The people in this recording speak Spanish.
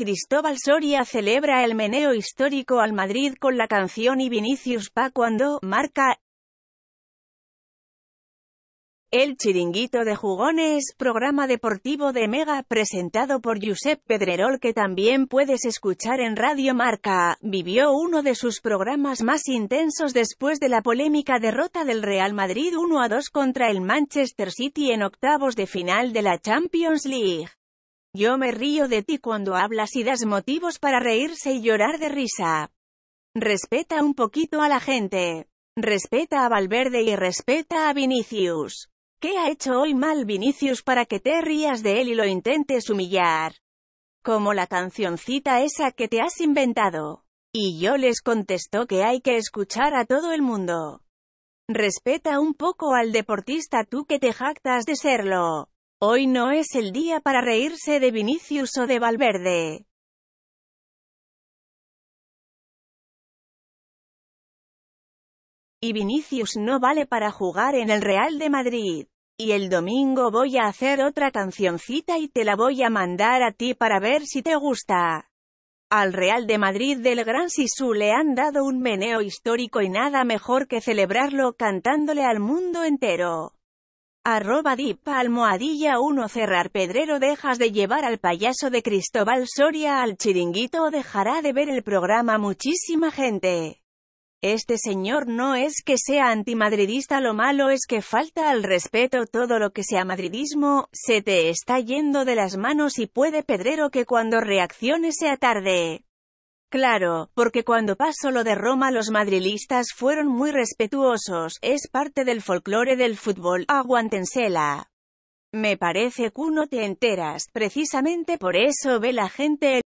Cristóbal Soria celebra el meneo histórico al Madrid con la canción y Vinicius Pa cuando marca El Chiringuito de Jugones, programa deportivo de Mega presentado por Josep Pedrerol que también puedes escuchar en Radio Marca, vivió uno de sus programas más intensos después de la polémica derrota del Real Madrid 1-2 contra el Manchester City en octavos de final de la Champions League. Yo me río de ti cuando hablas y das motivos para reírse y llorar de risa. Respeta un poquito a la gente. Respeta a Valverde y respeta a Vinicius. ¿Qué ha hecho hoy mal Vinicius para que te rías de él y lo intentes humillar? Como la cancioncita esa que te has inventado. Y yo les contesto que hay que escuchar a todo el mundo. Respeta un poco al deportista tú que te jactas de serlo. Hoy no es el día para reírse de Vinicius o de Valverde. Y Vinicius no vale para jugar en el Real de Madrid. Y el domingo voy a hacer otra cancioncita y te la voy a mandar a ti para ver si te gusta. Al Real de Madrid del Gran Sisu le han dado un meneo histórico y nada mejor que celebrarlo cantándole al mundo entero. Arroba dip almohadilla 1 Cerrar Pedrero Dejas de llevar al payaso de Cristóbal Soria al chiringuito o dejará de ver el programa muchísima gente. Este señor no es que sea antimadridista, lo malo es que falta al respeto todo lo que sea madridismo, se te está yendo de las manos y puede Pedrero que cuando reaccione sea tarde. Claro, porque cuando pasó lo de Roma los madrilistas fueron muy respetuosos, es parte del folclore del fútbol, aguantensela. Me parece que uno te enteras, precisamente por eso ve la gente el